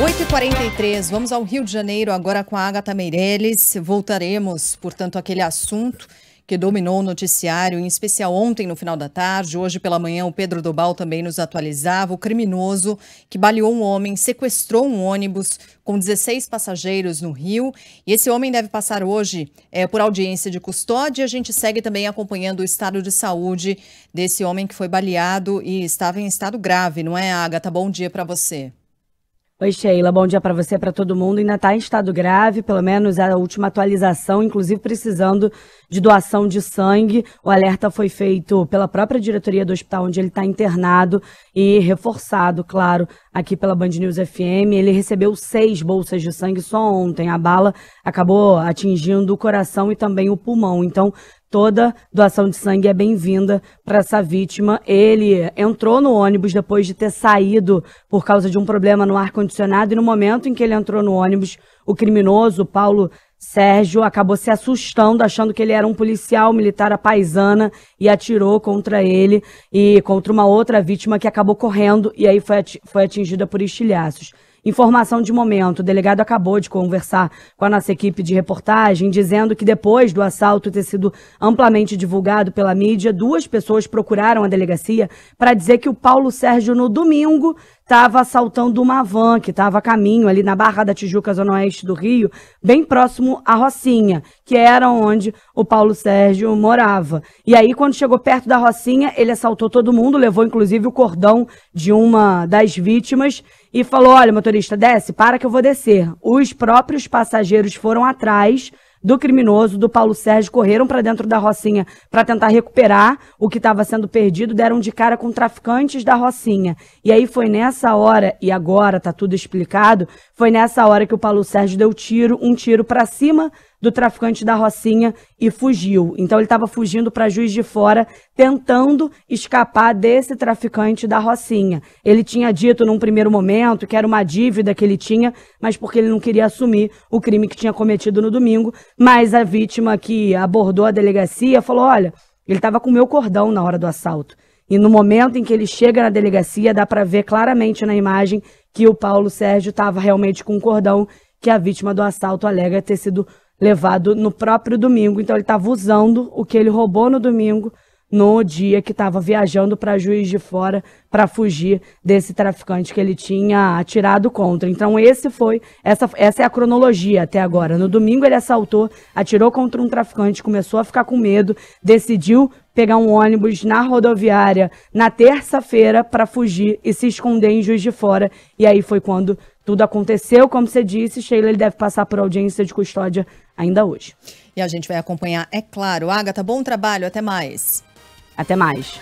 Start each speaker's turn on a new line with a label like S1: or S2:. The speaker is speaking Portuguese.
S1: 8h43, vamos ao Rio de Janeiro agora com a Agatha Meirelles. Voltaremos, portanto, àquele assunto que dominou o noticiário, em especial ontem no final da tarde. Hoje pela manhã, o Pedro Dobal também nos atualizava. O criminoso que baleou um homem, sequestrou um ônibus com 16 passageiros no Rio. E esse homem deve passar hoje é, por audiência de custódia. A gente segue também acompanhando o estado de saúde desse homem que foi baleado e estava em estado grave, não é, Agatha? Bom dia para você. Oi, Sheila. Bom dia para você e para
S2: todo mundo. Ainda está em
S1: estado grave,
S2: pelo menos a
S1: última atualização, inclusive
S2: precisando de doação de sangue. O alerta foi feito pela própria diretoria do hospital onde ele está internado e reforçado, claro, aqui pela Band News FM. Ele recebeu seis bolsas de sangue só ontem. A bala acabou atingindo o coração e também o pulmão. Então, toda doação de sangue é bem-vinda para essa vítima. Ele entrou no ônibus depois de ter saído por causa de um problema no ar-condicionado e no momento em que ele entrou no ônibus, o criminoso Paulo Sérgio acabou se assustando, achando que ele era um policial militar paisana e atirou contra ele e contra uma outra vítima que acabou correndo e aí foi, ati foi atingida por estilhaços. Informação de momento: o delegado acabou de conversar com a nossa equipe de reportagem, dizendo que depois do assalto ter sido amplamente divulgado pela mídia, duas pessoas procuraram a delegacia para dizer que o Paulo Sérgio, no domingo, estava assaltando uma van que estava a caminho ali na Barra da Tijuca, zona oeste do Rio, bem próximo à Rocinha, que era onde o Paulo Sérgio morava. E aí, quando chegou perto da Rocinha, ele assaltou todo mundo, levou inclusive o cordão de uma das vítimas e falou: Olha, motorista, desce, para que eu vou descer. Os próprios passageiros foram atrás do criminoso, do Paulo Sérgio, correram para dentro da Rocinha para tentar recuperar o que estava sendo perdido, deram de cara com traficantes da Rocinha. E aí foi nessa hora, e agora tá tudo explicado, foi nessa hora que o Paulo Sérgio deu tiro, um tiro para cima do traficante da Rocinha e fugiu. Então ele estava fugindo para Juiz de Fora, tentando escapar desse traficante da Rocinha. Ele tinha dito num primeiro momento que era uma dívida que ele tinha, mas porque ele não queria assumir o crime que tinha cometido no domingo. Mas a vítima que abordou a delegacia falou: olha, ele estava com o meu cordão na hora do assalto. E no momento em que ele chega na delegacia, dá para ver claramente na imagem que o Paulo Sérgio estava realmente com um cordão que a vítima do assalto alega ter sido levado no próprio domingo. Então ele estava usando o que ele roubou no domingo no dia que estava viajando para Juiz de Fora para fugir desse traficante que ele tinha atirado contra. Então esse foi essa essa é a cronologia até agora. No domingo ele assaltou, atirou contra um traficante, começou a ficar com medo, decidiu pegar um ônibus na rodoviária na terça-feira para fugir e se esconder em Juiz de Fora. E aí foi quando tudo
S1: aconteceu, como você disse, Sheila ele deve passar por audiência de custódia ainda hoje. E a gente vai acompanhar, é claro. Agatha, bom trabalho, até mais. Até mais.